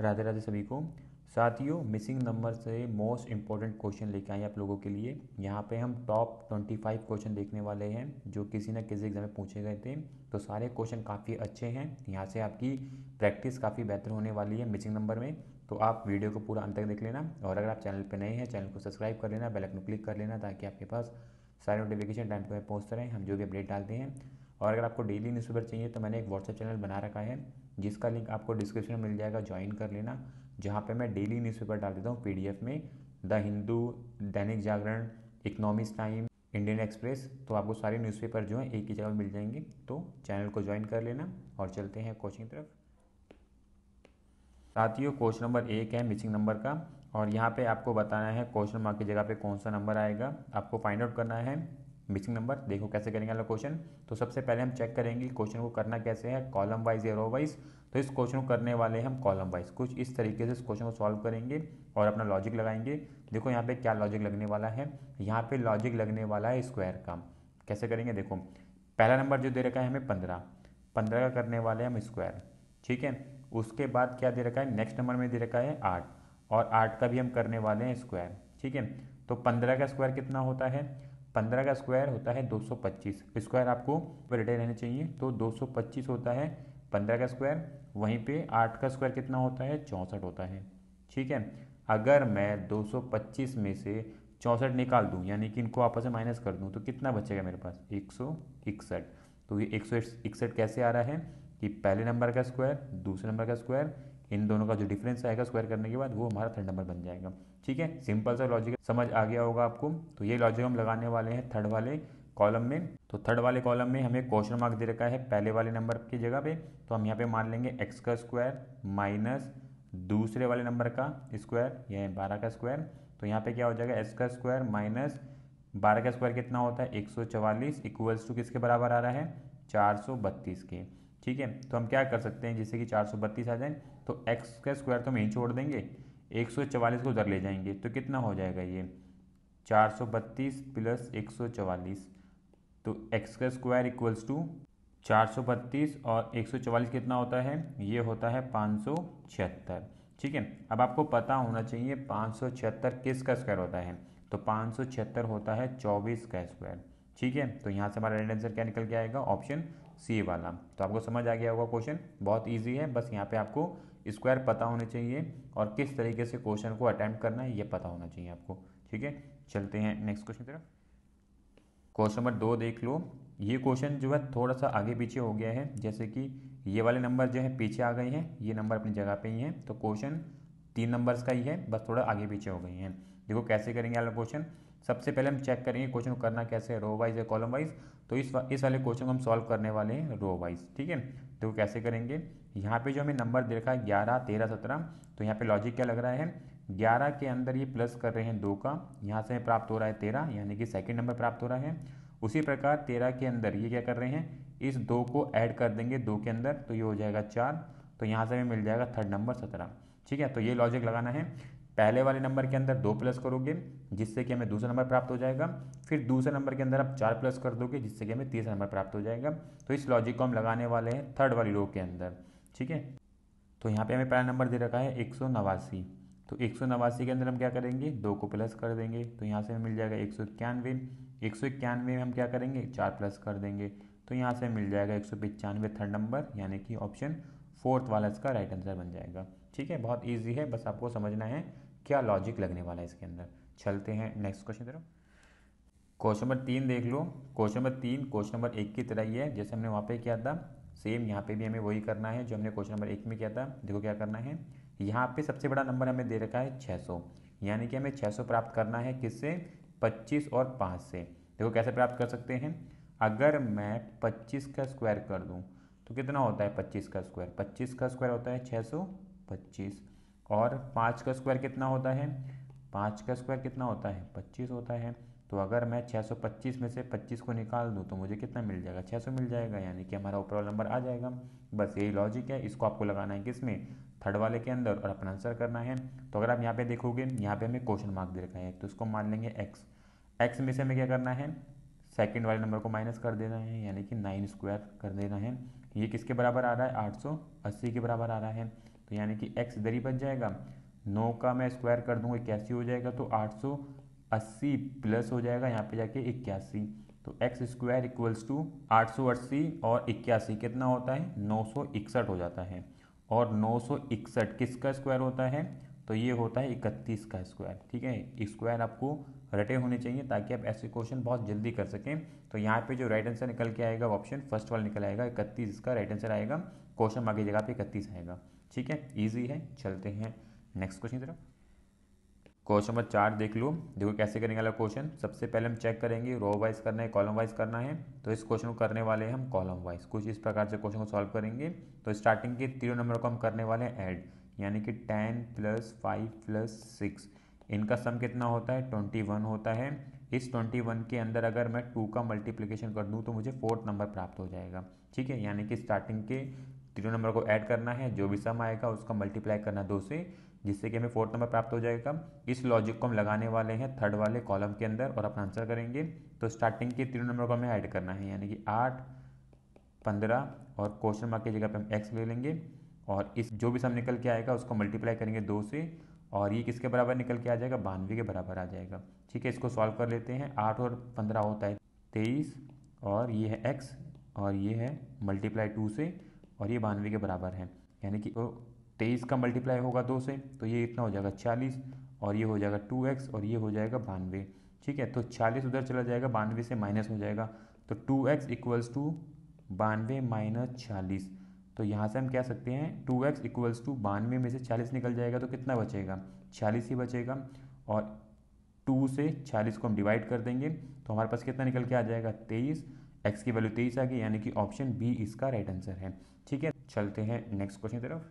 राधे राधे सभी को साथियों मिसिंग नंबर से मोस्ट इंपॉर्टेंट क्वेश्चन लेके आए आप लोगों के लिए यहाँ पे हम टॉप 25 क्वेश्चन देखने वाले हैं जो किसी न किसी एग्जाम में पूछे गए थे तो सारे क्वेश्चन काफ़ी अच्छे हैं यहाँ से आपकी प्रैक्टिस काफ़ी बेहतर होने वाली है मिसिंग नंबर में तो आप वीडियो को पूरा अंत तक देख लेना और अगर आप चैनल पर नए हैं चैनल को सब्सक्राइब कर लेना बेलकन क्लिक कर लेना ताकि आपके पास सारे नोटिफिकेशन टाइम पर पहुँचते रहें हम जो भी अपडेट डालते हैं और अगर आपको डेली न्यूज़पेपर चाहिए तो मैंने एक व्हाट्सएप चैनल बना रखा है जिसका लिंक आपको डिस्क्रिप्शन में मिल जाएगा ज्वाइन कर लेना जहाँ पे मैं डेली न्यूज़पेपर डाल देता हूँ पीडीएफ में the Hindu Dainik Jagran economics time Indian Express तो आपको सारे न्यूज़पेपर जो हैं एक ही जगह मिल जाएंगे तो चैनल को ज्वाइन कर लेना और चलते हैं कोचिंग तरफ साथियों क्वेश्चन नंबर एक है मिसिंग नंबर का और यहाँ पे आपको बताना है क्वेश्चन मार्क की जगह पे कौन सा नंबर आएगा आपको फाइंड आउट करना है मिसिंग नंबर देखो कैसे करेंगे अगला क्वेश्चन तो सबसे पहले हम चेक करेंगे क्वेश्चन को करना कैसे है कॉलम वाइज या रो वाइज तो इस क्वेश्चन को करने वाले हैं हम कॉलम वाइज कुछ इस तरीके से इस क्वेश्चन को सॉल्व करेंगे और अपना लॉजिक लगाएंगे देखो यहाँ पे क्या लॉजिक लगने वाला है यहाँ पे लॉजिक लगने वाला है स्क्वायर का कैसे करेंगे देखो पहला नंबर जो दे रखा है हमें पंद्रह पंद्रह का करने वाले हैं हम स्क्वायर ठीक है उसके बाद क्या दे रखा है नेक्स्ट नंबर में दे रखा है आठ और आठ का भी हम करने वाले हैं स्क्वायर ठीक है तो पंद्रह का स्क्वायर कितना होता है पंद्रह का स्क्वायर होता है दो सौ पच्चीस स्क्वायर आपको रिटर्न रहने चाहिए तो दो सौ पच्चीस होता है पंद्रह का स्क्वायर वहीं पे आठ का स्क्वायर कितना होता है चौंसठ होता है ठीक है अगर मैं 225 में से चौंसठ निकाल दूं यानी कि इनको आपस में माइनस कर दूं तो कितना बचेगा मेरे पास एक तो ये एक कैसे आ रहा है कि पहले नंबर का स्क्वायर दूसरे नंबर का स्क्वायर इन दोनों का जो डिफरेंस आएगा स्क्वायर करने के बाद वो हमारा थर्ड नंबर बन जाएगा ठीक है सिंपल सा लॉजिक समझ आ गया होगा आपको तो ये लॉजिक हम लगाने वाले हैं थर्ड वाले कॉलम में तो थर्ड वाले कॉलम में हमें क्वेश्चन मार्क दे रखा है पहले वाले नंबर की जगह पे तो हम यहाँ पे मान लेंगे एक्स का स्क्वायर माइनस दूसरे वाले नंबर का स्क्वायर यह है बारह का स्क्वायर तो यहाँ पे क्या हो जाएगा एक्स का स्क्वायर माइनस बारह का स्क्वायर कितना होता है एक सौ चवालीस इक्वल्स टू किसके बराबर आ रहा है चार सौ बत्तीस के ठीक है तो हम क्या कर सकते हैं जैसे कि चार सौ बत्तीस आ जाए तो एक्स का स्क्वायर तो हम यहीं छोड़ देंगे एक सौ चवालीस को उधर ले जाएंगे तो कितना हो जाएगा ये चार सौ बत्तीस प्लस एक सौ चवालीस तो एक्स का स्क्वायर इक्वल्स टू चार सौ बत्तीस और एक सौ चवालीस कितना होता है ये होता है पाँच सौ छिहत्तर ठीक है अब आपको पता होना चाहिए पाँच सौ छिहत्तर किस का स्क्वायर होता है तो पाँच सौ छिहत्तर होता है चौबीस का स्क्वायर ठीक है तो यहाँ से हमारा राइट आंसर क्या निकल के आएगा ऑप्शन सी वाला तो आपको समझ आ गया होगा क्वेश्चन बहुत ईजी है बस यहाँ पे आपको स्क्वायर पता होने चाहिए और किस तरीके से क्वेश्चन को अटैम्प्ट करना है ये पता होना चाहिए आपको ठीक है चलते हैं नेक्स्ट क्वेश्चन तरफ क्वेश्चन नंबर दो देख लो ये क्वेश्चन जो है थोड़ा सा आगे पीछे हो गया है जैसे कि ये वाले नंबर जो है पीछे आ गए हैं ये नंबर अपनी जगह पर ही हैं तो क्वेश्चन तीन नंबर्स का ही है बस थोड़ा आगे पीछे हो गए हैं देखो कैसे करेंगे वाला क्वेश्चन सबसे पहले हम चेक करेंगे क्वेश्चन करना कैसे है रो वाइज या कॉलम वाइज तो इस वा, इस वाले क्वेश्चन को हम सॉल्व करने वाले हैं रो वाइज ठीक है तो कैसे करेंगे यहाँ पे जो हमें नंबर दे रखा है ग्यारह तेरह सत्रह तो यहाँ पे लॉजिक क्या लग रहा है ग्यारह के अंदर ये प्लस कर रहे हैं दो का यहाँ से प्राप्त हो रहा है तेरह यानी कि सेकेंड नंबर प्राप्त हो रहा है उसी प्रकार तेरह के अंदर ये क्या कर रहे हैं इस दो को ऐड कर देंगे दो के अंदर तो ये हो जाएगा चार तो यहाँ से हमें मिल जाएगा थर्ड नंबर सत्रह ठीक है तो ये लॉजिक लगाना है पहले वाले नंबर के अंदर दो प्लस करोगे जिससे कि हमें दूसरा नंबर प्राप्त हो जाएगा फिर दूसरे नंबर के अंदर आप चार प्लस कर दोगे जिससे कि हमें तीसरा नंबर प्राप्त हो जाएगा तो इस लॉजिक को हम लगाने वाले हैं थर्ड वाली रो के अंदर ठीक है तो यहाँ पे हमें पहला नंबर दे रखा है एक तो एक के अंदर हम क्या करेंगे दो को प्लस कर देंगे तो यहाँ से हमें मिल जाएगा एक सौ इक्यानवे एक सौ इक्यानवे में हम क्या करेंगे चार प्लस कर देंगे तो यहाँ से मिल जाएगा एक सौ पचानवे थर्ड नंबर यानी कि ऑप्शन फोर्थ वाला इसका राइट आंसर बन जाएगा ठीक है बहुत ईजी है बस आपको समझना है क्या लॉजिक लगने वाला है इसके अंदर चलते हैं नेक्स्ट क्वेश्चन तरफ क्वेश्चन नंबर तीन देख लो क्वेश्चन नंबर तीन क्वेश्चन नंबर एक की तरह ही है जैसे हमने वहाँ पे किया था सेम यहाँ पे भी हमें वही करना है जो हमने क्वेश्चन नंबर एक में किया था देखो क्या करना है यहाँ पे सबसे बड़ा नंबर हमें दे रखा है 600 यानी कि हमें 600 प्राप्त करना है किससे 25 और 5 से देखो कैसे प्राप्त कर सकते हैं अगर मैं पच्चीस का स्क्वायर कर दूँ तो कितना होता है पच्चीस का स्क्वायर पच्चीस का स्क्वायर होता है पच्चीस और पाँच का स्क्वायर कितना होता है पाँच का स्क्वायर कितना होता है पच्चीस होता है तो अगर मैं 625 में से 25 को निकाल दूँ तो मुझे कितना मिल जाएगा 600 मिल जाएगा यानी कि हमारा ऊपर वाला नंबर आ जाएगा बस यही लॉजिक है इसको आपको लगाना है किस में थर्ड वाले के अंदर और अपना आंसर करना है तो अगर आप यहाँ पे देखोगे यहाँ पे हमें क्वेश्चन मार्क दे रखा है तो इसको मान लेंगे एक्स एक्स में से हमें क्या करना है सेकेंड वाले नंबर को माइनस कर देना है यानी कि नाइन स्क्वायर कर देना है ये किसके बराबर आ रहा है अस्सी के बराबर आ रहा है तो यानी कि एक्स इधर ही बच जाएगा नौ का मैं स्क्वायर कर दूंगा इक्यासी हो जाएगा तो आठ सौ अस्सी प्लस हो जाएगा यहाँ पे जाके इक्यासी तो एक्स स्क्वायर इक्वल्स टू आठ सौ अस्सी और इक्यासी कितना होता है नौ सौ इकसठ हो जाता है और नौ सौ इकसठ किसका स्क्वायर होता है तो ये होता है इकतीस का स्क्वायर ठीक है स्क्वायर आपको रटे होने चाहिए ताकि आप ऐसे क्वेश्चन बहुत जल्दी कर सकें तो यहाँ पे जो राइट आंसर निकल के आएगा ऑप्शन फर्स्ट वाला निकल आएगा इकतीस इसका राइट आंसर आएगा क्वेश्चन आगे जगह पे इकतीस आएगा ठीक है ईजी है चलते हैं नेक्स्ट क्वेश्चन की तरफ क्वेश्चन नंबर चार देख लो देखो कैसे करेंगे अगला क्वेश्चन सबसे पहले हम चेक करेंगे रो वाइज करना है कॉलम वाइज करना है तो इस क्वेश्चन को करने वाले हैं हम कॉलम वाइज कुछ इस प्रकार से क्वेश्चन को सॉल्व करेंगे तो स्टार्टिंग के तीनों नंबर को हम करने वाले हैं ऐड यानी कि ten plus five plus six इनका सम कितना होता है ट्वेंटी वन होता है इस ट्वेंटी वन के अंदर अगर मैं टू का मल्टीप्लीकेशन कर दूँ तो मुझे फोर्थ नंबर प्राप्त हो जाएगा ठीक है यानी कि स्टार्टिंग के तीनों नंबर को ऐड करना है जो भी सम आएगा उसका मल्टीप्लाई करना दो से जिससे कि हमें फोर्थ नंबर प्राप्त हो जाएगा इस लॉजिक को हम लगाने वाले हैं थर्ड वाले कॉलम के अंदर और अपना आंसर करेंगे तो स्टार्टिंग के तीनों नंबर को हमें ऐड करना है यानी कि आठ पंद्रह और क्वेश्चन मार्क की जगह पर हम एक्स ले लेंगे और इस जो भी सम निकल के आएगा उसको मल्टीप्लाई करेंगे दो से और ये किसके बराबर निकल के आ जाएगा बानवे के बराबर आ जाएगा ठीक है इसको सॉल्व कर लेते हैं आठ और पंद्रह होता है तेईस और ये है एक्स और ये है मल्टीप्लाई टू से और ये बानवे के बराबर है यानी कि तो तेईस का मल्टीप्लाई होगा दो से तो ये इतना हो जाएगा चालीस और ये हो जाएगा टू एक्स और ये हो जाएगा बानवे ठीक है तो चालीस उधर चला जाएगा बानवे से माइनस हो जाएगा तो टू एक्स इक्वल्स टू बानवे माइनस चालीस तो यहाँ से हम कह सकते हैं टू एक्स इक्वल्स टू बानवे में से चालीस निकल जाएगा तो कितना बचेगा चालीस ही बचेगा और टू से चालीस को हम डिवाइड कर देंगे तो हमारे पास कितना निकल के आ जाएगा तेईस एक्स की वैल्यू तेईस आ गई यानी कि ऑप्शन बी इसका राइट आंसर है ठीक है चलते हैं नेक्स्ट क्वेश्चन की तरफ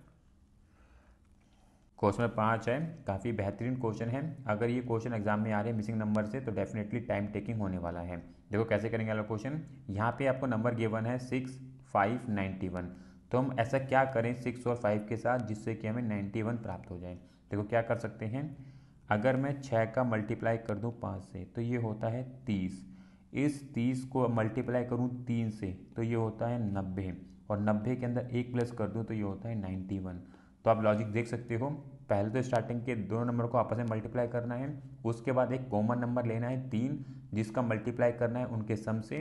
क्वेश्चन नंबर पाँच है काफ़ी बेहतरीन क्वेश्चन है अगर ये क्वेश्चन एग्जाम में आ रहे हैं मिसिंग नंबर से तो डेफिनेटली टाइम टेकिंग होने वाला है देखो कैसे करेंगे अगला क्वेश्चन यहाँ पे आपको नंबर गिवन है सिक्स फाइव नाइन्टी वन तो हम ऐसा क्या करें सिक्स और फाइव के साथ जिससे कि हमें नाइन्टी वन प्राप्त हो जाए देखो क्या कर सकते हैं अगर मैं छः का मल्टीप्लाई कर दूँ पाँच से तो ये होता है तीस इस तीस को मल्टीप्लाई करूँ तीन से तो ये होता है नब्बे और नब्बे के अंदर एक प्लस कर दूँ तो ये होता है नाइन्टी वन तो आप लॉजिक देख सकते हो पहले तो स्टार्टिंग के दोनों नंबर को आपस में मल्टीप्लाई करना है उसके बाद एक कॉमन नंबर लेना है तीन जिसका मल्टीप्लाई करना है उनके सम से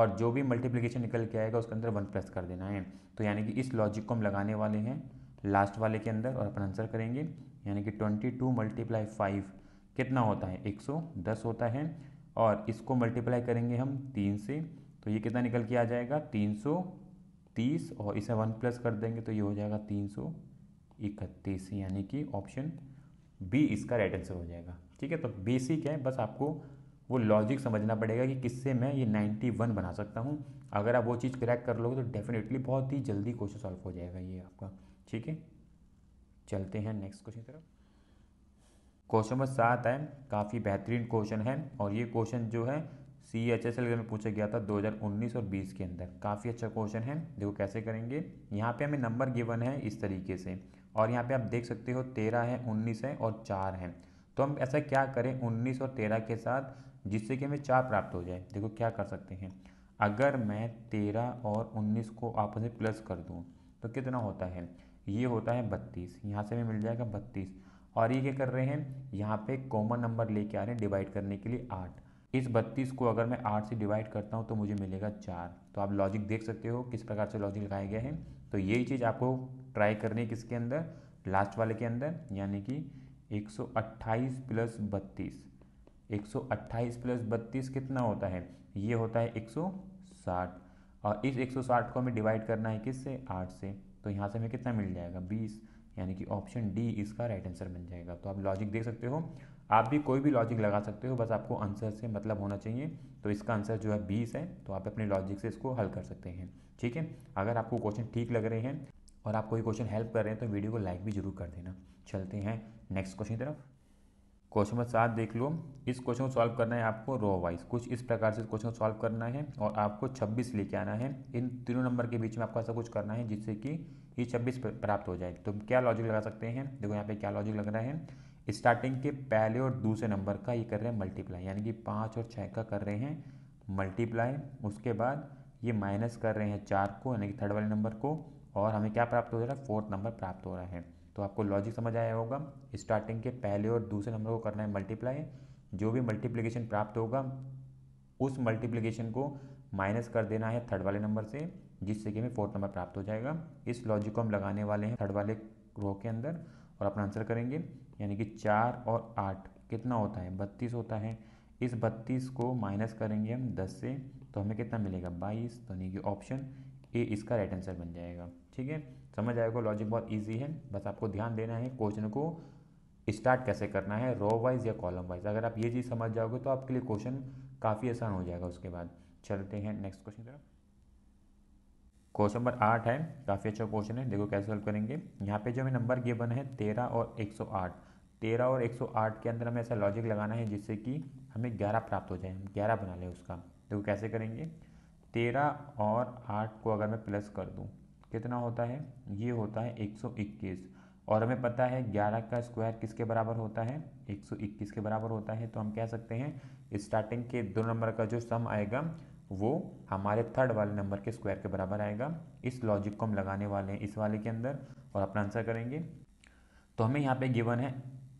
और जो भी मल्टीप्लिकेशन निकल के आएगा उसके अंदर वन प्लस कर देना है तो यानी कि इस लॉजिक को हम लगाने वाले हैं लास्ट वाले के अंदर और अपन आंसर करेंगे यानी कि ट्वेंटी टू मल्टीप्लाई फाइव कितना होता है एक सौ दस होता है और इसको मल्टीप्लाई करेंगे हम तीन से तो ये कितना निकल के आ जाएगा तीन सौ तीस और इसे वन प्लस कर देंगे तो ये हो जाएगा तीन सौ इकतीस यानी कि ऑप्शन बी इसका राइट आंसर हो जाएगा ठीक है तो बेसिक है बस आपको वो लॉजिक समझना पड़ेगा कि किससे मैं ये 91 बना सकता हूँ अगर आप वो चीज़ क्रैक कर लोगे तो डेफिनेटली बहुत ही जल्दी क्वेश्चन सॉल्व हो जाएगा ये आपका ठीक है चलते हैं नेक्स्ट क्वेश्चन तरफ क्वेश्चन नंबर सात है काफ़ी बेहतरीन क्वेश्चन है और ये क्वेश्चन जो है सी एच एस एल में पूछा गया था 2019 और 20 के अंदर काफ़ी अच्छा क्वेश्चन है देखो कैसे करेंगे यहाँ पे हमें नंबर गिवन है इस तरीके से और यहाँ पे आप देख सकते हो तेरह है उन्नीस है और चार है तो हम ऐसा क्या करें उन्नीस और तेरह के साथ जिससे कि हमें चार प्राप्त हो जाए देखो क्या कर सकते हैं अगर मैं तेरह और उन्नीस को आपस में प्लस कर दूँ तो कितना होता है ये होता है बत्तीस यहाँ से हमें मिल जाएगा बत्तीस और ये क्या कर रहे हैं यहाँ पे कॉमन नंबर लेके आ रहे हैं डिवाइड करने के लिए आठ इस बत्तीस को अगर मैं आठ से डिवाइड करता हूँ तो मुझे मिलेगा चार तो आप लॉजिक देख सकते हो किस प्रकार से लॉजिक लगाया गया है तो यही चीज़ आपको ट्राई करनी है किसके अंदर लास्ट वाले के अंदर यानी कि 128 प्लस बत्तीस 128 प्लस बत्तीस कितना होता है ये होता है 160 और इस 160 को हमें डिवाइड करना है किससे 8 से तो यहाँ से हमें कितना मिल जाएगा 20 यानी कि ऑप्शन डी इसका राइट आंसर बन जाएगा तो आप लॉजिक देख सकते हो आप भी कोई भी लॉजिक लगा सकते हो बस आपको आंसर से मतलब होना चाहिए तो इसका आंसर जो है बीस है तो आप अपने लॉजिक से इसको हल कर सकते हैं ठीक है अगर आपको क्वेश्चन ठीक लग रहे हैं और आप कोई क्वेश्चन हेल्प कर रहे हैं तो वीडियो को लाइक भी जरूर कर देना चलते हैं नेक्स्ट क्वेश्चन तरफ क्वेश्चन नंबर सात देख लो इस क्वेश्चन को सॉल्व करना है आपको रो वाइज कुछ इस प्रकार से क्वेश्चन सॉल्व करना है और आपको 26 लेके आना है इन तीनों नंबर के बीच में आपको ऐसा कुछ करना है जिससे कि ये 26 प्राप्त हो जाए तो क्या लॉजिक लगा सकते हैं देखो यहाँ पे क्या लॉजिक लग रहा है स्टार्टिंग के पहले और दूसरे नंबर का ये कर रहे हैं मल्टीप्लाई यानी कि पाँच और छः का कर रहे हैं मल्टीप्लाई उसके बाद ये माइनस कर रहे हैं चार को यानी कि थर्ड वाले नंबर को और हमें क्या प्राप्त हो रहा है फोर्थ नंबर प्राप्त हो रहा है तो आपको लॉजिक समझ आया होगा स्टार्टिंग के पहले और दूसरे नंबर को करना है मल्टीप्लाई जो भी मल्टीप्लीकेशन प्राप्त होगा उस मल्टीप्लीकेशन को माइनस कर देना है थर्ड वाले नंबर से जिससे कि हमें फोर्थ नंबर प्राप्त हो जाएगा इस लॉजिक को हम लगाने वाले हैं थर्ड वाले रो के अंदर और अपना आंसर करेंगे यानी कि चार और आठ कितना होता है बत्तीस होता है इस बत्तीस को माइनस करेंगे हम दस से तो हमें कितना मिलेगा बाईस तो यानी कि ऑप्शन ए इसका राइट आंसर बन जाएगा ठीक है समझ आएगा लॉजिक बहुत ईजी है बस आपको ध्यान देना है क्वेश्चन को स्टार्ट कैसे करना है रो वाइज या कॉलम वाइज अगर आप ये चीज़ समझ जाओगे तो आपके लिए क्वेश्चन काफ़ी आसान हो जाएगा उसके बाद चलते हैं नेक्स्ट क्वेश्चन तरफ क्वेश्चन नंबर आठ है काफ़ी अच्छा क्वेश्चन है देखो कैसे सॉल्व करेंगे यहाँ पे जो हमें नंबर गिवन है तेरह और एक सौ आठ तेरह और एक सौ आठ के अंदर हमें ऐसा लॉजिक लगाना है जिससे कि हमें ग्यारह प्राप्त हो जाए हम ग्यारह बना लें उसका तो कैसे करेंगे तेरह और आठ को अगर मैं प्लस कर दूँ कितना होता है ये होता है एक सौ इक्कीस और हमें पता है ग्यारह का स्क्वायर किसके बराबर होता है एक सौ इक्कीस के बराबर होता है तो हम कह सकते हैं स्टार्टिंग के दो नंबर का जो सम आएगा वो हमारे थर्ड वाले नंबर के स्क्वायर के बराबर आएगा इस लॉजिक को हम लगाने वाले हैं इस वाले के अंदर और अपना आंसर करेंगे तो हमें यहाँ पे गिवन है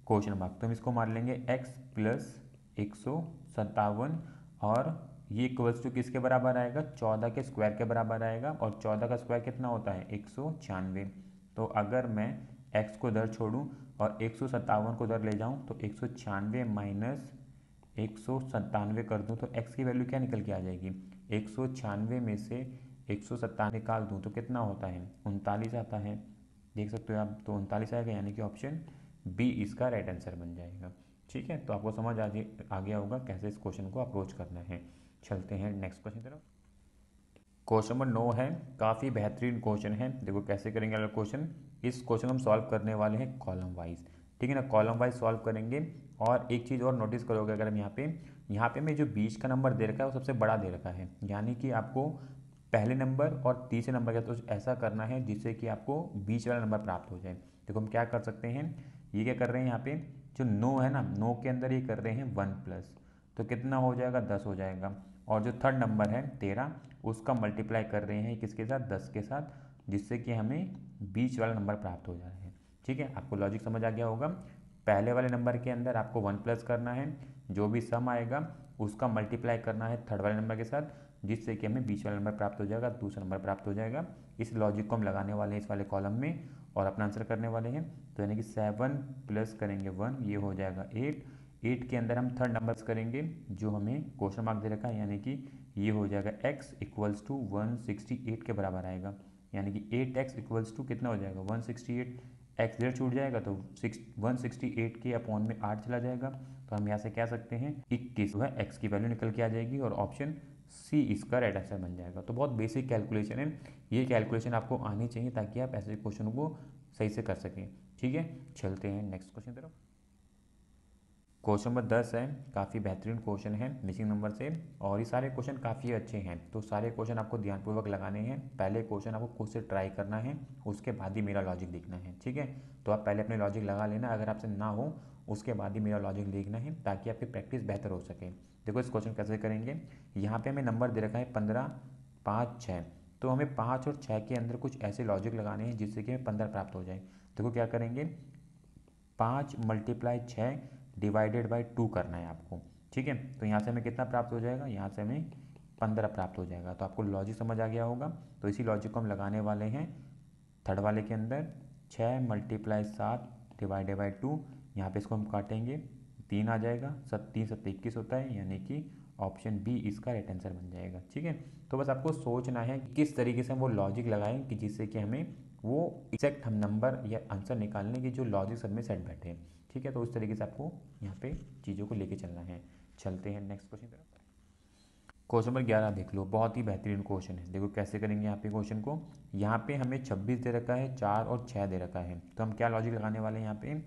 क्वेश्चन मार्क तो हम इसको मान लेंगे x प्लस एक और ये इक्वल्स टू किसके बराबर आएगा चौदह के स्क्वायर के बराबर आएगा और चौदह का स्क्वायर कितना होता है एक तो अगर मैं x को दर छोड़ूं और एक को दर ले जाऊं तो एक सौ छियानवे माइनस एक सौ सत्तानवे कर दूं तो x की वैल्यू क्या निकल के आ जाएगी एक सौ छियानवे में से एक सौ सत्तानवे निकाल दूँ तो कितना होता है उनतालीस आता है देख सकते हो आप तो उनतालीस आएगा यानी कि ऑप्शन बी इसका राइट आंसर बन जाएगा ठीक है तो आपको समझ आ, आ गया होगा कैसे इस क्वेश्चन को अप्रोच करना है चलते हैं नेक्स्ट क्वेश्चन तरफ क्वेश्चन नंबर नौ है काफ़ी बेहतरीन क्वेश्चन है देखो कैसे करेंगे अगला क्वेश्चन इस क्वेश्चन हम सॉल्व करने वाले हैं कॉलम वाइज ठीक है ना कॉलम वाइज सॉल्व करेंगे और एक चीज़ और नोटिस करोगे अगर हम यहाँ पे यहाँ पे मैं जो बीच का नंबर दे रखा है वो सबसे बड़ा दे रखा है यानी कि आपको पहले नंबर और तीसरे नंबर का तो ऐसा करना है जिससे कि आपको बीच वाला नंबर प्राप्त हो जाए देखो हम क्या कर सकते हैं ये क्या कर रहे हैं यहाँ पे जो नो है ना नो के अंदर ये कर रहे हैं वन प्लस तो कितना हो जाएगा दस हो जाएगा और जो थर्ड नंबर है तेरह उसका मल्टीप्लाई कर रहे हैं किसके साथ दस के साथ जिससे कि हमें बीच वाला नंबर प्राप्त हो जा रहा है ठीक है आपको लॉजिक समझ आ गया होगा पहले वाले नंबर के अंदर आपको वन प्लस करना है जो भी सम आएगा उसका मल्टीप्लाई करना है थर्ड वाले नंबर के साथ जिससे कि हमें बीच वाला नंबर प्राप्त हो जाएगा दूसरा नंबर प्राप्त हो जाएगा इस लॉजिक को हम लगाने वाले हैं इस वाले कॉलम में और अपना आंसर करने वाले हैं तो यानी कि सेवन प्लस करेंगे वन ये हो जाएगा एट एट के अंदर हम थर्ड नंबर्स करेंगे जो हमें क्वेश्चन मार्क दे रखा है यानी कि ये हो जाएगा x equals to one sixty eight के बराबर आएगा यानी कि एट एक्स इक्वल्स टू कितना हो जाएगा one sixty eight x z छूट जाएगा तो सिक्स वन सिक्सटी एट के अपॉन में आठ चला जाएगा तो हम यहाँ से कह सकते हैं इक्कीस जो है एक्स की वैल्यू निकल के आ जाएगी और ऑप्शन सी इसका राइट आंसर बन जाएगा तो बहुत बेसिक कैलकुलेशन है ये कैलकुलेशन आपको आनी चाहिए ताकि आप ऐसे क्वेश्चन को सही से कर सकें ठीक है चलते हैं नेक्स्ट क्वेश्चन तरफ क्वेश्चन नंबर दस है काफ़ी बेहतरीन क्वेश्चन है मिसिंग नंबर से और ये सारे क्वेश्चन काफ़ी अच्छे हैं तो सारे क्वेश्चन आपको ध्यानपूर्वक लगाने हैं पहले क्वेश्चन आपको खुद से ट्राई करना है उसके बाद ही मेरा लॉजिक देखना है ठीक है तो आप पहले अपने लॉजिक लगा लेना अगर आपसे ना हो उसके बाद ही मेरा लॉजिक देखना है ताकि आपकी प्रैक्टिस बेहतर हो सके देखो इस क्वेश्चन कैसे करेंगे यहाँ पे हमें नंबर दे रखा है पंद्रह पाँच छः तो हमें पाँच और छः के अंदर कुछ ऐसे लॉजिक लगाने हैं जिससे कि हमें पंद्रह प्राप्त हो जाए देखो क्या करेंगे पाँच मल्टीप्लाई छः डिवाइडेड बाई टू करना है आपको ठीक है तो यहाँ से हमें कितना प्राप्त हो जाएगा यहाँ से हमें पंद्रह प्राप्त हो जाएगा तो आपको लॉजिक समझ आ गया होगा तो इसी लॉजिक को हम लगाने वाले हैं थर्ड वाले के अंदर छः मल्टीप्लाई सात डिवाइडेड बाई टू यहाँ पे इसको हम काटेंगे तीन आ जाएगा सत तीन सत्तर इक्कीस होता है यानी कि ऑप्शन बी इसका राइट आंसर बन जाएगा ठीक है तो बस आपको सोचना है कि किस तरीके से हम वो लॉजिक लगाएं कि जिससे कि हमें वो एक्जैक्ट हम नंबर या आंसर निकालने की जो लॉजिक सब में सेट बैठे ठीक है तो उस तरीके से आपको यहाँ पे चीज़ों को लेके चलना है चलते हैं नेक्स्ट क्वेश्चन तरफ क्वेश्चन नंबर ग्यारह देख लो बहुत ही बेहतरीन क्वेश्चन है देखो कैसे करेंगे यहाँ पे क्वेश्चन को यहाँ पे हमें छब्बीस दे रखा है चार और छः दे रखा है तो हम क्या लॉजिक लगाने वाले हैं यहाँ पे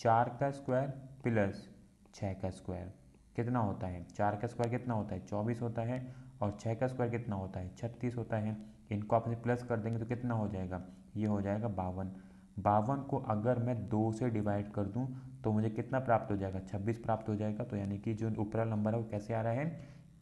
चार का स्क्वायर प्लस छः का स्क्वायर कितना होता है चार का स्क्वायर कितना होता है चौबीस होता है और छः का स्क्वायर कितना होता है छत्तीस होता है इनको आप प्लस कर देंगे तो कितना हो जाएगा ये हो जाएगा बावन बावन को अगर मैं दो से डिवाइड कर दूं तो मुझे कितना प्राप्त हो जाएगा छब्बीस प्राप्त हो जाएगा तो यानी कि जो ऊपर नंबर है वो कैसे आ रहा है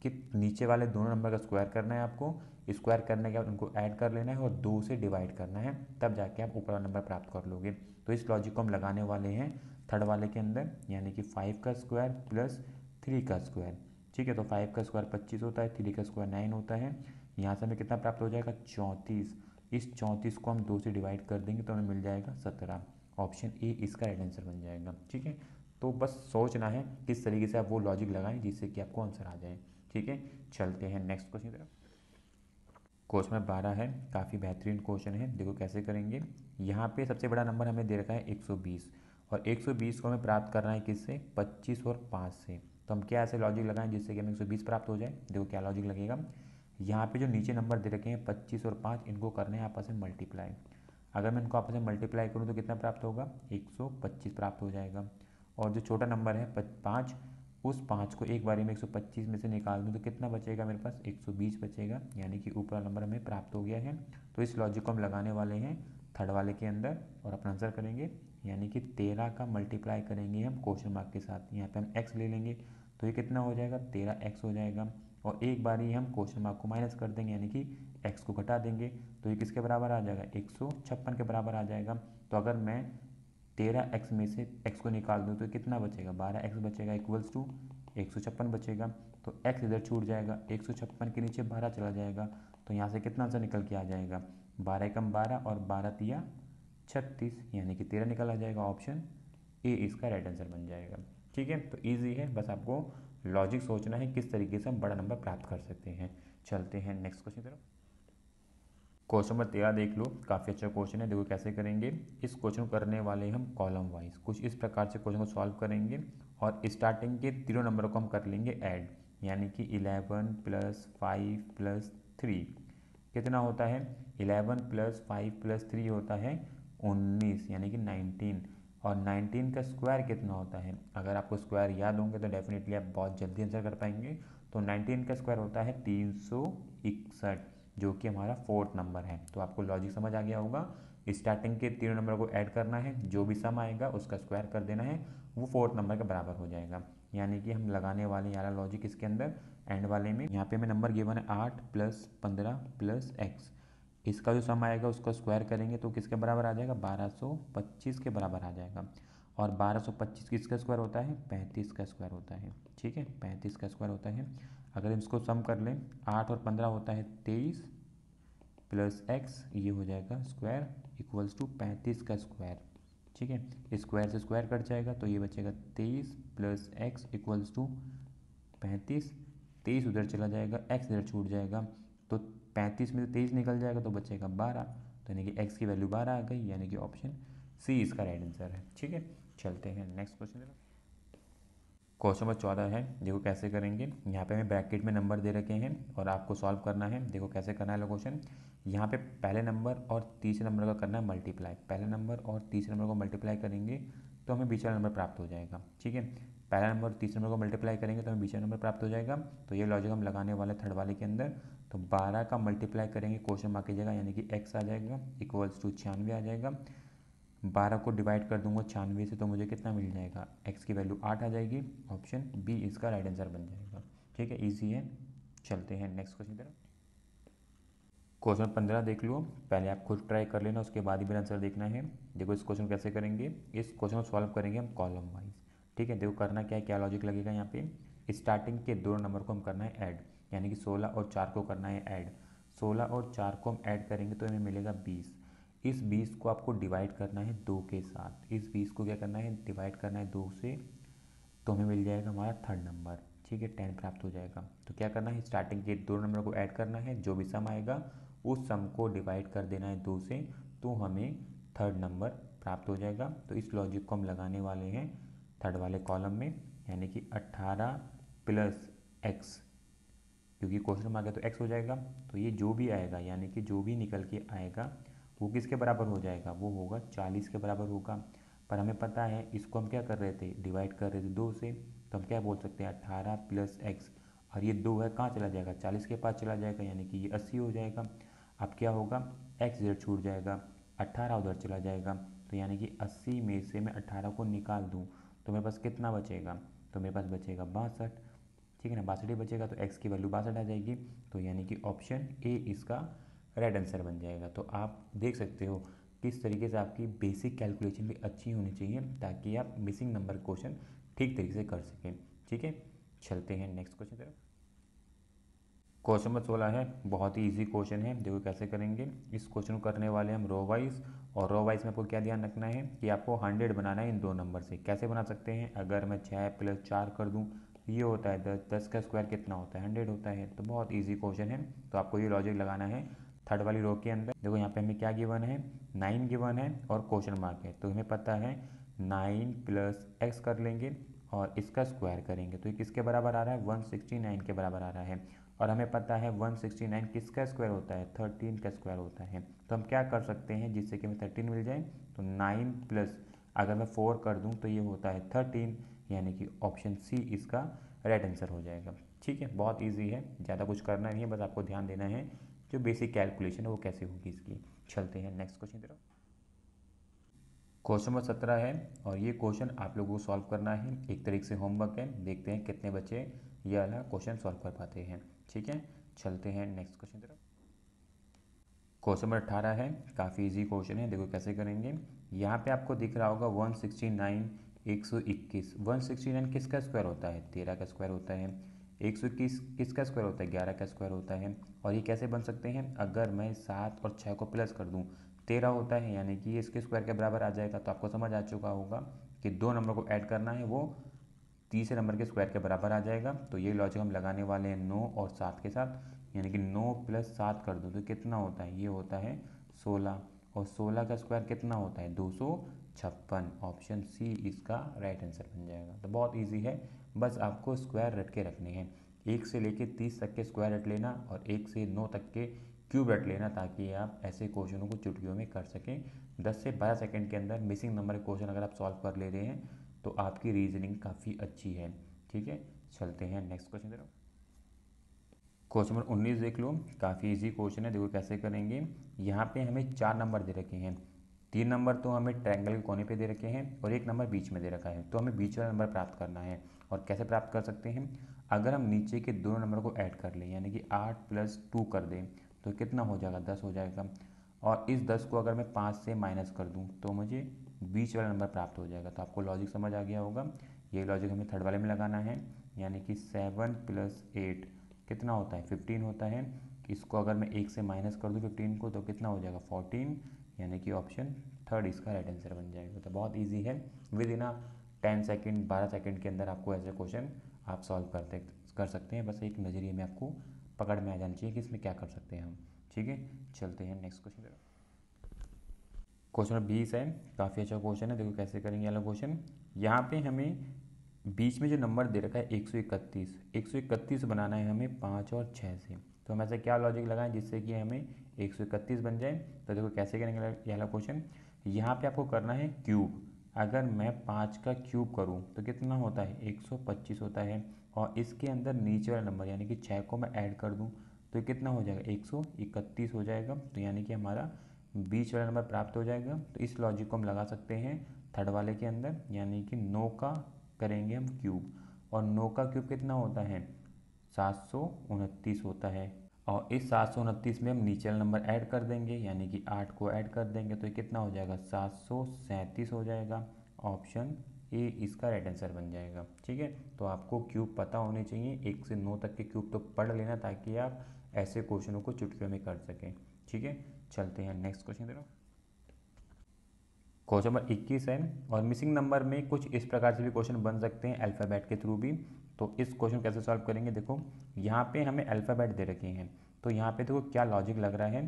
कि नीचे वाले दोनों नंबर का स्क्वायर करना है आपको स्क्वायर करने के बाद उनको ऐड कर लेना है और दो से डिवाइड करना है तब जाके आप ऊपर नंबर प्राप्त कर लोगे तो इस लॉजिक को हम लगाने वाले हैं थर्ड वाले के अंदर यानी कि फाइव का स्क्वायर प्लस थ्री का स्क्वायर ठीक है तो फाइव का स्क्वायर पच्चीस होता है थ्री का स्क्वायर नाइन होता है यहाँ से हमें कितना प्राप्त हो जाएगा चौंतीस इस चौंतीस को हम दो से डिवाइड कर देंगे तो हमें मिल जाएगा सत्रह ऑप्शन ए इसका राइट आंसर बन जाएगा ठीक है तो बस सोचना है किस तरीके से आप वो लॉजिक लगाएं जिससे कि आपको आंसर आ जाए ठीक है चलते हैं नेक्स्ट क्वेश्चन की तरफ क्वेश्चन नंबर बारह है काफ़ी बेहतरीन क्वेश्चन है देखो कैसे करेंगे यहाँ पे सबसे बड़ा नंबर हमें दे रखा है 120 और 120 को हमें प्राप्त करना है किससे 25 और 5 से तो हम क्या ऐसे लॉजिक लगाएं जिससे कि हमें 120 प्राप्त हो जाए देखो क्या लॉजिक लगेगा यहाँ पे जो नीचे नंबर दे रखे हैं 25 और 5 इनको करने हैं आपस में मल्टीप्लाई अगर मैं इनको आपस में मल्टीप्लाई करूँ तो कितना प्राप्त होगा एक प्राप्त हो जाएगा और जो छोटा नंबर है पाँच उस पाँच को एक बारी में एक में से निकाल दूँ तो कितना बचेगा मेरे पास एक बचेगा यानी कि ऊपर नंबर हमें प्राप्त हो गया है तो इस लॉजिक को हम लगाने वाले हैं थर्ड वाले के अंदर और अपना आंसर करेंगे यानी कि तेरह का मल्टीप्लाई करेंगे हम क्वेश्चन मार्क के साथ यहाँ पे हम एक्स ले लेंगे तो ये कितना हो जाएगा तेरह एक्स हो जाएगा और एक बार ही हम क्वेश्चन मार्क को माइनस कर देंगे यानी कि एक्स को घटा देंगे तो ये किसके बराबर आ जाएगा एक सौ छप्पन के बराबर आ जाएगा तो अगर मैं तेरह एक्स में से एक्स को निकाल दूँ तो कितना बचेगा बारह एक्स बचेगा इक्वल्स टू एक सौ छप्पन बचेगा तो एक्स इधर छूट जाएगा एक सौ छप्पन के नीचे बारह चला जाएगा तो यहाँ से कितना आंसर निकल के आ जाएगा बारह कम बारह और बारह तिया छत्तीस यानी कि तेरह निकल आ जाएगा ऑप्शन ए इसका राइट आंसर बन जाएगा ठीक है तो ईजी है बस आपको लॉजिक सोचना है किस तरीके से हम बड़ा नंबर प्राप्त कर सकते हैं चलते हैं नेक्स्ट क्वेश्चन तरफ क्वेश्चन नंबर तेरह देख लो काफ़ी अच्छा क्वेश्चन है देखो कैसे करेंगे इस क्वेश्चन को करने वाले हम कॉलम वाइज कुछ इस प्रकार से क्वेश्चन को सॉल्व करेंगे और स्टार्टिंग के तीनों नंबर को हम कर लेंगे ऐड यानी कि eleven plus five plus three कितना होता है eleven plus five plus three होता है उन्नीस यानी कि नाइनटीन और नाइनटीन का स्क्वायर कितना होता है अगर आपको स्क्वायर याद होंगे तो डेफिनेटली आप बहुत जल्दी आंसर कर पाएंगे तो नाइनटीन का स्क्वायर होता है तीन जो कि हमारा फोर्थ नंबर है तो आपको लॉजिक समझ आ गया होगा स्टार्टिंग के तीनों नंबर को ऐड करना है जो भी सम आएगा उसका स्क्वायर कर देना है वो फोर्थ नंबर के बराबर हो जाएगा यानी कि हम लगाने वाले यारा लॉजिक इसके अंदर एंड वाले में यहाँ पे हमें नंबर गिवन है आठ प्लस पंद्रह प्लस एक्स इसका जो सम आएगा उसको स्क्वायर करेंगे तो किसके बराबर आ जाएगा 1225 के बराबर आ जाएगा और 1225 किसका स्क्वायर होता है 35 का स्क्वायर होता है ठीक है 35 का स्क्वायर होता है अगर इसको सम कर लें 8 और 15 होता है 23 प्लस एक्स ये हो जाएगा स्क्वायर इक्वल्स टू 35 का स्क्वायर ठीक है स्क्वायर से स्क्वायर कट जाएगा तो ये बचेगा तेईस प्लस एक्स इक्वल्स टू पैंतीस तेईस उधर चला जाएगा एक्स इधर छूट जाएगा तो पैंतीस में से तेईस निकल जाएगा तो बचेगा बारह तो यानी कि एक्स की वैल्यू बारह आ गई यानी कि ऑप्शन सी इसका राइट आंसर है ठीक है चलते हैं नेक्स्ट क्वेश्चन क्वेश्चन नंबर चौदह है देखो कैसे करेंगे यहाँ पे हमें ब्रैकेट में नंबर दे रखे हैं और आपको सॉल्व करना है देखो कैसे करना है क्वेश्चन यहाँ पे पहले नंबर और तीसरे नंबर का करना है मल्टीप्लाई पहले नंबर और तीसरे नंबर को मल्टीप्लाई करेंगे तो हमें बीच नंबर प्राप्त हो जाएगा ठीक है पहला नंबर और तीसरे नंबर को मल्टीप्लाई करेंगे तो हमें बीच नंबर प्राप्त हो जाएगा तो ये लॉजिक हम लगाने वाले थर्ड वाले के अंदर तो 12 का मल्टीप्लाई करेंगे क्वेश्चन मार्क की जगह यानी कि एक्स आ जाएगा इक्वल्स टू छियानवे आ जाएगा 12 को डिवाइड कर दूंगा छियानवे से तो मुझे कितना मिल जाएगा एक्स की वैल्यू आठ आ जाएगी ऑप्शन बी इसका राइट आंसर बन जाएगा ठीक है ईजी है चलते हैं नेक्स्ट क्वेश्चन तरफ क्वेश्चन पंद्रह देख लो पहले आप खुद ट्राई कर लेना उसके बाद ही मेरा आंसर देखना है देखो इस क्वेश्चन कैसे करेंगे इस क्वेश्चन को सॉल्व करेंगे हम कॉलम वाइज ठीक है देखो करना क्या है क्या लॉजिक लगेगा यहाँ पे स्टार्टिंग के दो नंबर को हम करना है ऐड यानी कि सोलह और चार को करना है ऐड सोलह और चार को हम ऐड करेंगे तो हमें मिलेगा बीस इस बीस को आपको डिवाइड करना है दो के साथ इस बीस को क्या करना है डिवाइड करना है दो से तो हमें मिल जाएगा हमारा थर्ड नंबर ठीक है टेन प्राप्त हो जाएगा तो क्या करना है स्टार्टिंग के दो नंबर को ऐड करना है जो भी सम आएगा उस सम को डिवाइड कर देना है दो से तो हमें थर्ड नंबर प्राप्त हो जाएगा तो इस लॉजिक को हम लगाने वाले हैं थर्ड वाले कॉलम में यानी कि 18 प्लस एक्स क्योंकि क्वेश्चन आ गया तो एक्स हो जाएगा तो ये जो भी आएगा यानी कि जो भी निकल के आएगा वो किसके बराबर हो जाएगा वो होगा चालीस के बराबर होगा पर हमें पता है इसको हम क्या कर रहे थे डिवाइड कर रहे थे दो से तो हम क्या बोल सकते हैं अट्ठारह प्लस एक्स और ये दो है कहाँ चला जाएगा चालीस के पास चला जाएगा यानी कि ये अस्सी हो जाएगा अब क्या होगा एक्स इधर छूट जाएगा अट्ठारह उधर चला जाएगा तो यानी कि अस्सी में से मैं अट्ठारह को निकाल दूँ तो मेरे पास कितना बचेगा तो मेरे पास बचेगा बासठ ठीक है ना बासठ ही बचेगा तो एक्स की वैल्यू बासठ आ जाएगी तो यानी कि ऑप्शन ए इसका राइट आंसर बन जाएगा तो आप देख सकते हो किस तरीके से आपकी बेसिक कैलकुलेशन भी अच्छी होनी चाहिए ताकि आप मिसिंग नंबर क्वेश्चन ठीक तरीके से कर सकें ठीक है चलते हैं नेक्स्ट क्वेश्चन तरफ क्वेश्चन नंबर सोलह है बहुत ही इजी क्वेश्चन है देखो कैसे करेंगे इस क्वेश्चन को करने वाले हम रो वाइज और रो वाइज में आपको क्या ध्यान रखना है कि आपको हंड्रेड बनाना है इन दो नंबर से कैसे बना सकते हैं अगर मैं छः प्लस चार कर दूँ ये होता है दस दस का स्क्वायर कितना होता है हंड्रेड होता है तो बहुत ईजी क्वेश्चन है तो आपको ये लॉजिक लगाना है थर्ड वाली रो के अंदर देखो यहाँ पे हमें क्या गिवन है नाइन गिवन है और क्वेश्चन मार्क है तो हमें पता है नाइन प्लस एक्स कर लेंगे और इसका स्क्वायर करेंगे तो ये किसके बराबर आ रहा है वन सिक्सटी नाइन के बराबर आ रहा है और हमें पता है वन सिक्सटी नाइन किसका स्क्वायर होता है थर्टीन का स्क्वायर होता है तो हम क्या कर सकते हैं जिससे कि हमें थर्टीन मिल जाए तो नाइन प्लस अगर मैं फोर कर दूँ तो ये होता है थर्टीन यानी कि ऑप्शन सी इसका राइट आंसर हो जाएगा ठीक है बहुत ईजी है ज़्यादा कुछ करना नहीं है बस आपको ध्यान देना है जो बेसिक कैलकुलेशन है वो कैसे होगी इसकी चलते हैं नेक्स्ट क्वेश्चन तरफ क्वेश्चन नंबर सत्रह है और ये क्वेश्चन आप लोगों को सॉल्व करना है एक तरीके से होमवर्क है देखते हैं कितने बच्चे ये वाला क्वेश्चन सॉल्व कर पाते हैं ठीक है चलते हैं नेक्स्ट क्वेश्चन तरफ क्वेश्चन नंबर अट्ठारह है काफ़ी इजी क्वेश्चन है देखो कैसे करेंगे यहाँ पे आपको दिख रहा होगा वन सिक्सटी नाइन एक सौ इक्कीस वन सिक्सटी नाइन किसका स्क्वायर होता है तेरह का स्क्वायर होता है एक सौ इक्कीस किसका स्क्वायर होता है ग्यारह का स्क्वायर होता है और ये कैसे बन सकते हैं अगर मैं सात और छः को प्लस कर दूँ तेरह होता है यानी कि ये इसके स्क्वायर के बराबर आ जाएगा तो आपको समझ आ चुका होगा कि दो नंबर को ऐड करना है वो तीसरे नंबर के स्क्वायर के बराबर आ जाएगा तो ये लॉजिक हम लगाने वाले हैं नौ और सात के साथ यानी कि नौ प्लस सात कर दूँ तो कितना होता है ये होता है सोलह और सोलह का स्क्वायर कितना होता है दो सौ छप्पन ऑप्शन सी इसका राइट आंसर बन जाएगा तो बहुत ईजी है बस आपको स्क्वायर रट के रखने हैं एक से लेके तीस तक के स्क्वायर रट लेना और एक से नौ तक के क्यूब रट लेना ताकि आप ऐसे क्वेश्चनों को चुटकियों में कर सकें दस से बारह सेकेंड के अंदर मिसिंग नंबर क्वेश्चन अगर आप सॉल्व कर ले रहे हैं तो आपकी रीजनिंग काफ़ी अच्छी है ठीक है चलते हैं नेक्स्ट क्वेश्चन देखो क्वेश्चन नंबर उन्नीस देख लो काफ़ी इजी क्वेश्चन है देखो कैसे करेंगे यहाँ पे हमें चार नंबर दे रखे हैं तीन नंबर तो हमें ट्रायंगल के कोने पे दे रखे हैं और एक नंबर बीच में दे रखा है तो हमें बीच वाला नंबर प्राप्त करना है और कैसे प्राप्त कर सकते हैं अगर हम नीचे के दोनों नंबर को ऐड कर लें यानी कि आठ प्लस टू कर दें तो कितना हो जाएगा दस हो जाएगा और इस दस को अगर मैं पाँच से माइनस कर दूँ तो मुझे बीच वाला नंबर प्राप्त हो जाएगा तो आपको लॉजिक समझ आ गया होगा ये लॉजिक हमें थर्ड वाले में लगाना है यानी कि सेवन प्लस एट कितना होता है फिफ्टीन होता है इसको अगर मैं एक से माइनस कर दूँ फिफ्टीन को तो कितना हो जाएगा फोर्टीन यानी कि ऑप्शन थर्ड इसका राइट आंसर बन जाएगा तो बहुत ईजी है within a ten second बारह सेकेंड के अंदर आपको ऐसे क्वेश्चन आप सॉल्व करते कर सकते हैं बस एक नज़रिए में आपको पकड़ में आ जाना चाहिए कि इसमें क्या कर सकते हैं हम ठीक है चलते हैं नेक्स्ट क्वेश्चन क्वेश्चन नंबर बीस है काफ़ी अच्छा क्वेश्चन है देखो कैसे करेंगे अलग क्वेश्चन यहाँ पे हमें बीच में जो नंबर दे रखा है एक सौ इकतीस एक सौ इकतीस बनाना है हमें पाँच और छः से तो हम ऐसा क्या लॉजिक लगाएं जिससे कि हमें एक सौ इकतीस बन जाए तो देखो कैसे करेंगे ये वाला क्वेश्चन यहाँ पे आपको करना है क्यूब अगर मैं पाँच का क्यूब करूँ तो कितना होता है एक सौ पच्चीस होता है और इसके अंदर नीचे वाला नंबर यानी कि छः को मैं ऐड कर दूँ तो कितना हो जाएगा एक सौ इकतीस हो जाएगा तो यानी कि हमारा बीच वाला नंबर प्राप्त हो जाएगा तो इस लॉजिक को हम लगा सकते हैं थर्ड वाले के अंदर यानी कि नौ का करेंगे हम क्यूब और नौ का क्यूब कितना होता है सात सौ उनतीस होता है और इस सात सौ उनतीस में हम नीचे नंबर ऐड कर देंगे यानी कि आठ को ऐड कर देंगे तो ये कितना हो जाएगा सात सौ सैंतीस हो जाएगा ऑप्शन ए इसका राइट आंसर बन जाएगा ठीक है तो आपको क्यूब पता होने चाहिए एक से नौ तक के क्यूब तो पढ़ लेना ताकि आप ऐसे क्वेश्चनों को चुटकियों में कर सकें ठीक है चलते हैं नेक्स्ट क्वेश्चन देखो क्वेश्चन नंबर 21 है और मिसिंग नंबर में कुछ इस प्रकार से भी क्वेश्चन बन सकते हैं अल्फ़ाबेट के थ्रू भी तो इस क्वेश्चन कैसे सॉल्व करेंगे देखो यहाँ पे हमें अल्फ़ाबेट दे रखे हैं तो यहाँ पे देखो क्या लॉजिक लग रहा है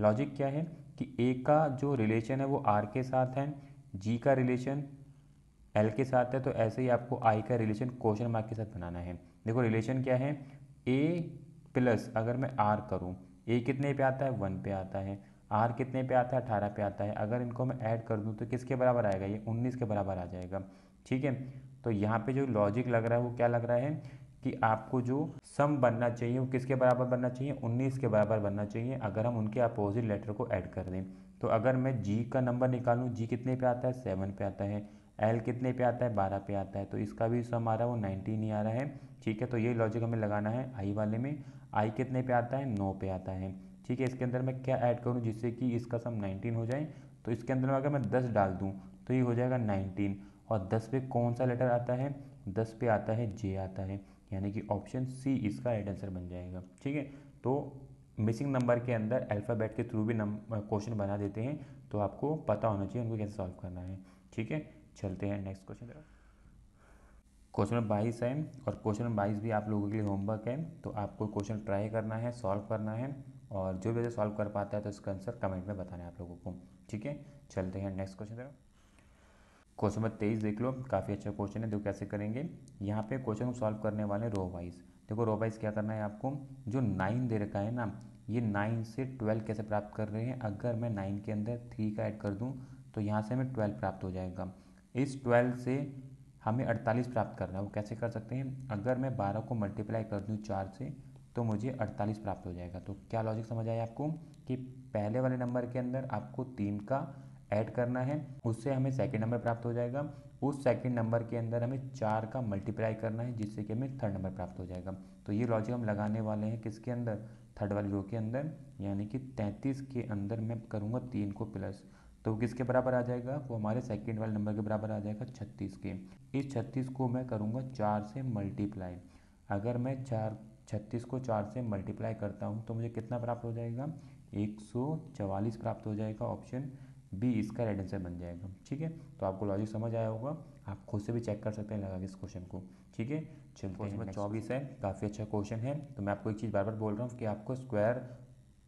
लॉजिक क्या है कि ए का जो रिलेशन है वो आर के साथ है जी का रिलेशन एल के साथ है तो ऐसे ही आपको आई का रिलेशन क्वेश्चन मार्क के साथ बनाना है देखो रिलेशन क्या है ए प्लस अगर मैं आर करूँ ए कितने पे आता है वन पे आता है आर कितने पे आता है अठारह पे आता है अगर इनको मैं ऐड कर दूँ तो किसके बराबर आएगा ये उन्नीस के बराबर आ जाएगा ठीक है तो यहाँ पे जो लॉजिक लग रहा है वो क्या लग रहा है कि आपको जो सम बनना चाहिए वो किसके बराबर बनना चाहिए उन्नीस के बराबर बनना चाहिए अगर हम उनके अपोजिट लेटर को ऐड कर दें तो अगर मैं जी का नंबर निकालूँ जी कितने पे आता है सेवन पे आता है एल कितने पे आता है बारह पे आता है तो इसका भी सम आ रहा है वो नाइनटीन ही आ रहा है ठीक है तो ये लॉजिक हमें लगाना है आई वाले में आई कितने पे आता है नौ पे आता है ठीक है इसके अंदर मैं क्या ऐड करूँ जिससे कि इसका सम नाइनटीन हो जाए तो इसके अंदर अगर मैं दस डाल दूँ तो ये हो जाएगा नाइनटीन और दस पे कौन सा लेटर आता है दस पे आता है जे आता है यानी कि ऑप्शन सी इसका राइट आंसर बन जाएगा ठीक है तो मिसिंग नंबर के अंदर अल्फ़ाबेट के थ्रू भी क्वेश्चन बना देते हैं तो आपको पता होना चाहिए उनको कैसे सॉल्व करना है ठीक है चलते हैं नेक्स्ट क्वेश्चन क्वेश्चन नंबर बाईस है और क्वेश्चन नंबर बाईस भी आप लोगों के लिए होमवर्क है तो आपको क्वेश्चन ट्राई करना है सॉल्व करना है और जो भी सॉल्व कर पाता है तो इसका आंसर कमेंट में बताना है आप लोगों को ठीक है चलते हैं नेक्स्ट क्वेश्चन देखो क्वेश्चन नंबर तेईस देख लो काफ़ी अच्छा क्वेश्चन है देखो कैसे करेंगे यहाँ पे क्वेश्चन हम सॉल्व करने वाले रो वाइज देखो रो वाइज क्या करना है आपको जो नाइन दे रखा है ना ये नाइन से ट्वेल्व कैसे प्राप्त कर रहे हैं अगर मैं नाइन के अंदर थ्री का ऐड कर दूँ तो यहाँ से हमें ट्वेल्व प्राप्त हो जाएगा इस ट्वेल्व से हमें अड़तालीस प्राप्त करना है वो कैसे कर सकते हैं अगर मैं बारह को मल्टीप्लाई कर दूँ चार से तो मुझे 48 प्राप्त हो जाएगा तो क्या लॉजिक समझ आया आपको कि पहले वाले नंबर के अंदर आपको तीन का ऐड करना है उससे हमें सेकंड नंबर प्राप्त हो जाएगा उस सेकंड नंबर के अंदर हमें चार का मल्टीप्लाई करना है जिससे कि हमें थर्ड नंबर प्राप्त हो जाएगा तो ये लॉजिक हम लगाने वाले हैं किसके अंदर थर्ड वाली रो के अंदर यानी कि तैंतीस के अंदर मैं करूँगा तीन को प्लस तो किसके बराबर आ जाएगा वो हमारे सेकेंड वाले नंबर के बराबर आ जाएगा छत्तीस के इस छत्तीस को मैं करूँगा चार से मल्टीप्लाई अगर मैं चार छत्तीस को चार से मल्टीप्लाई करता हूँ तो मुझे कितना प्राप्त हो जाएगा एक प्राप्त हो जाएगा ऑप्शन बी इसका राइट आंसर बन जाएगा ठीक है तो आपको लॉजिक समझ आया होगा आप खुद से भी चेक कर सकते हैं लगा के इस क्वेश्चन को ठीक है चलते चौबीस है काफ़ी अच्छा क्वेश्चन है तो मैं आपको एक चीज़ बार बार बोल रहा हूँ कि आपको स्क्वायर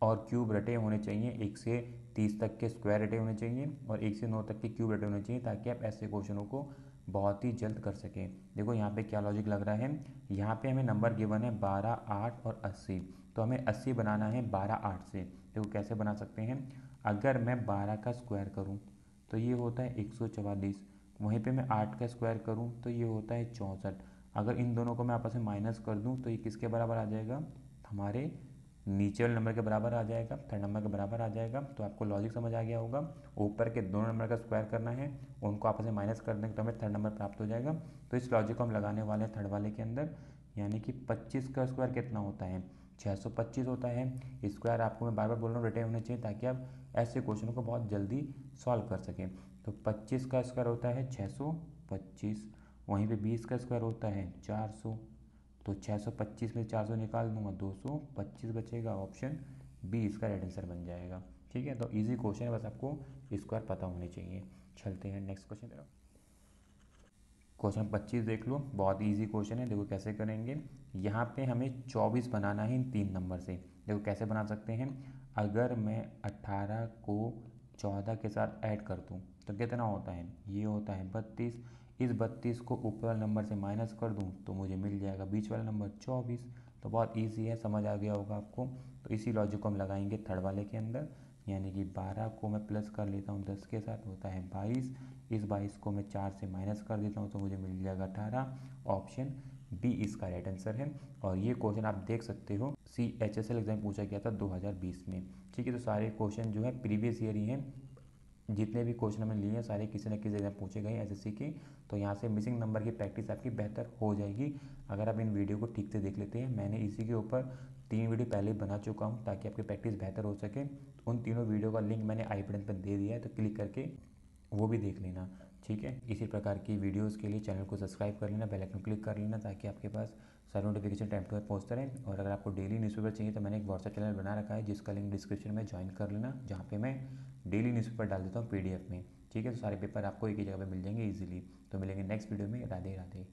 और क्यूब रटे होने चाहिए एक से तीस तक के स्क्वायर रटे होने चाहिए और एक से नौ तक के क्यूब रटे होने चाहिए ताकि आप ऐसे क्वेश्चनों को बहुत ही जल्द कर सकें देखो यहाँ पे क्या लॉजिक लग रहा है यहाँ पे हमें नंबर गिवन है बारह आठ और अस्सी तो हमें अस्सी बनाना है बारह आठ से देखो कैसे बना सकते हैं अगर मैं बारह का स्क्वायर करूँ तो ये होता है एक सौ चवालीस वहीं पर मैं आठ का स्क्वायर करूँ तो ये होता है चौंसठ अगर इन दोनों को मैं आपस में माइनस कर दूँ तो ये किसके बराबर आ जाएगा हमारे नीचे नंबर के बराबर आ जाएगा थर्ड नंबर के बराबर आ जाएगा तो आपको लॉजिक समझ आ गया होगा ऊपर के दोनों नंबर का स्क्वायर करना है उनको आपस में माइनस कर देंगे तो हमें थर्ड नंबर प्राप्त हो जाएगा तो इस लॉजिक को हम लगाने वाले हैं थर्ड वाले के अंदर यानी कि पच्चीस का स्क्वायर कितना होता है 625 होता है स्क्वायर आपको मैं बार बार बोल रहा हूँ रिटर्न होने चाहिए ताकि आप ऐसे क्वेश्चन को बहुत जल्दी सॉल्व कर सकें तो पच्चीस का स्क्वायर होता है पच्चीस वहीं पर बीस का स्क्वायर होता है सौ तो 625 में 400 निकाल दूंगा 225 बचेगा ऑप्शन बी इसका राइट आंसर बन जाएगा ठीक है तो इजी क्वेश्चन है बस आपको स्क्वायर पता होने चाहिए चलते हैं नेक्स्ट क्वेश्चन तरफ क्वेश्चन 25 देख लो बहुत इजी क्वेश्चन है देखो कैसे करेंगे यहाँ पे हमें 24 बनाना है इन तीन नंबर से देखो कैसे बना सकते हैं अगर मैं अट्ठारह को चौदह के साथ ऐड कर दूँ तो कितना होता है ये होता है बत्तीस इस बत्तीस को ऊपर वाले नंबर से माइनस कर दूँ तो मुझे मिल जाएगा बीच वाला नंबर चौबीस तो बहुत ईजी है समझ आ गया होगा आपको तो इसी लॉजिक को हम लगाएंगे थर्ड वाले के अंदर यानी कि बारह को मैं प्लस कर लेता हूँ दस के साथ होता है बाईस इस बाईस को मैं चार से माइनस कर देता हूँ तो मुझे मिल जाएगा अठारह ऑप्शन बी इसका राइट आंसर है और ये क्वेश्चन आप देख सकते हो C H S L exam पूछा गया था 2020 में ठीक है तो सारे क्वेश्चन जो है प्रीवियस ईयर ही हैं जितने भी क्वेश्चन हमने लिए हैं सारे किसी न किसी जगह पूछे गए सी के तो यहाँ से मिसिंग नंबर की प्रैक्टिस आपकी बेहतर हो जाएगी अगर आप इन वीडियो को ठीक से देख लेते हैं मैंने इसी के ऊपर तीन वीडियो पहले ही बना चुका हूँ ताकि आपकी प्रैक्टिस बेहतर हो सके उन तीनों वीडियो का लिंक मैंने आई बटन पर दे दिया है तो क्लिक करके वो भी देख लेना ठीक है इसी प्रकार की वीडियोस के लिए चैनल को सब्सक्राइब कर लेना बेल आइकन क्लिक कर लेना ताकि आपके पास सारे नोटिफिकेशन टाइम टाइम पहुंचते रहें और अगर आपको डेली न्यूज़पेपर चाहिए तो मैंने एक व्हाट्सएप चैनल बना रखा है जिसका लिंक डिस्क्रिप्शन में ज्वाइन कर लेना जहाँ पे मैं डेली न्यूज़पेपर डाल देता हूँ पी में ठीक है तो सारे पेपर आपको एक ही जगह पर मिल जाएंगे ईजिली तो मिलेंगे नेक्स्ट वीडियो में राधे राधे